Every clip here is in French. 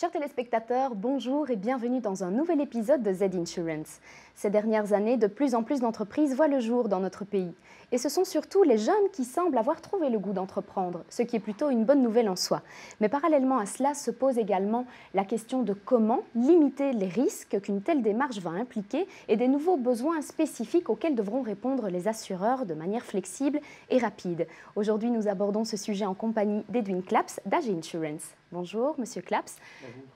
Chers téléspectateurs, bonjour et bienvenue dans un nouvel épisode de Z Insurance. Ces dernières années, de plus en plus d'entreprises voient le jour dans notre pays. Et ce sont surtout les jeunes qui semblent avoir trouvé le goût d'entreprendre, ce qui est plutôt une bonne nouvelle en soi. Mais parallèlement à cela se pose également la question de comment limiter les risques qu'une telle démarche va impliquer et des nouveaux besoins spécifiques auxquels devront répondre les assureurs de manière flexible et rapide. Aujourd'hui, nous abordons ce sujet en compagnie d'Edwin Claps d'AG Insurance. Bonjour, Monsieur Claps,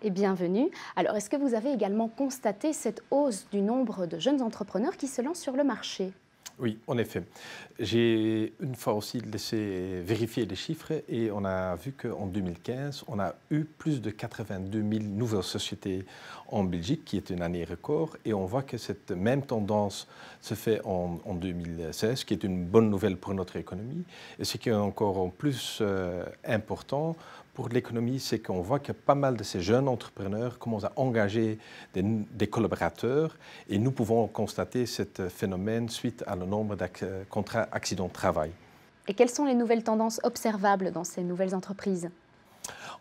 et bienvenue. Alors, est-ce que vous avez également constaté cette hausse du nombre de jeunes entrepreneurs qui se lancent sur le marché oui, en effet. J'ai une fois aussi laissé vérifier les chiffres et on a vu qu'en 2015, on a eu plus de 82 000 nouvelles sociétés en Belgique, qui est une année record. Et on voit que cette même tendance se fait en, 2016, qui est une bonne nouvelle pour notre économie. Et ce qui est encore plus euh, important pour l'économie, c'est qu'on voit que pas mal de ces jeunes entrepreneurs commencent à engager des, collaborateurs et nous pouvons constater ce phénomène suite à le nombre de euh, contrats accidents de travail. Et quelles sont les nouvelles tendances observables dans ces nouvelles entreprises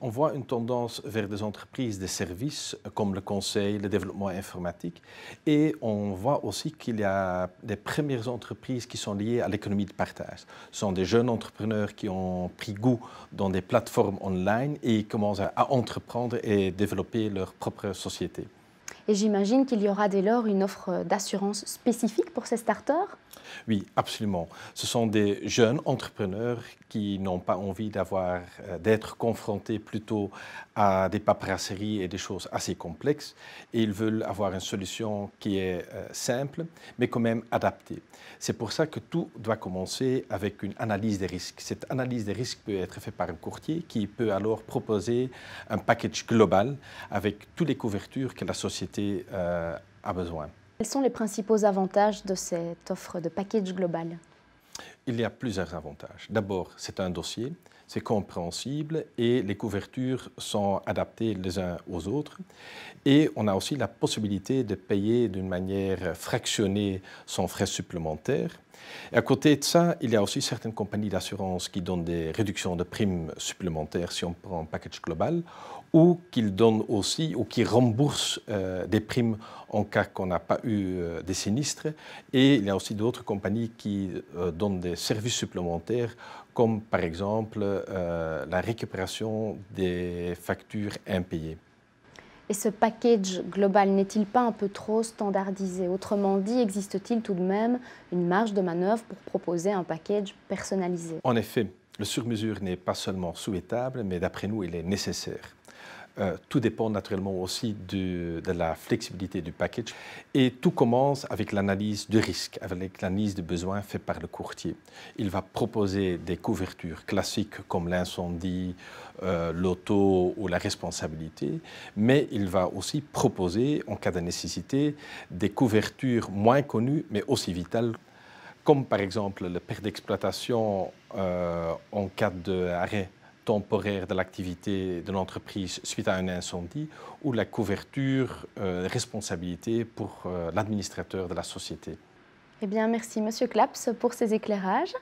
on voit une tendance vers des entreprises de services euh, comme le conseil, le développement informatique. Et on voit aussi qu'il y a des premières entreprises qui sont liées à l'économie de partage. Ce sont des jeunes entrepreneurs qui ont pris goût dans des plateformes online et commencent à entreprendre et développer leur propre société. Et j'imagine qu'il y aura dès lors une offre d'assurance spécifique pour ces starters Oui, absolument. Ce sont des jeunes entrepreneurs qui n'ont pas envie d'avoir, euh, d'être confrontés plutôt à des paperasseries et des choses assez complexes. Et ils veulent avoir une solution qui est euh, simple, mais quand même adaptée. C'est pour ça que tout doit commencer avec une analyse des risques. Cette analyse des risques peut être faite par un courtier qui peut alors proposer un package global avec toutes les couvertures que la société euh, a besoin. Quels sont les principaux avantages de cette offre de package global Il y a plusieurs avantages. D'abord, c'est un dossier c'est compréhensible et les couvertures sont adaptées les uns aux autres. Et on a aussi la possibilité de payer d'une manière fractionnée son frais supplémentaire. Et à côté de ça, il y a aussi certaines compagnies d'assurance qui donnent des réductions de primes supplémentaires si on prend un package global, ou qui donnent aussi, ou qui remboursent euh, des primes en cas qu'on n'a pas eu euh, des sinistres. Et il y a aussi d'autres compagnies qui euh, donnent des services supplémentaires comme par exemple euh, la récupération des factures impayées. Et ce package global n'est-il pas un peu trop standardisé Autrement dit, existe-t-il tout de même une marge de manœuvre pour proposer un package personnalisé En effet, le surmesure n'est pas seulement souhaitable, mais d'après nous, il est nécessaire. Euh, tout dépend naturellement aussi de, la flexibilité du package. Et tout commence avec l'analyse du risque, avec l'analyse de besoins faite par le courtier. Il va proposer des couvertures classiques comme l'incendie, euh, l'auto ou la responsabilité, mais il va aussi proposer, en cas de nécessité, des couvertures moins connues mais aussi vitales comme par exemple la perte d'exploitation euh, en cas d'arrêt temporaire de l'activité de l'entreprise suite à un incendie ou la couverture euh, responsabilité pour euh, l'administrateur de la société. Eh bien, merci Monsieur Claps pour ces éclairages.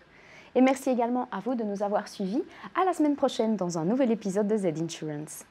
Et merci également à vous de nous avoir suivis. À la semaine prochaine dans un nouvel épisode de Z Insurance.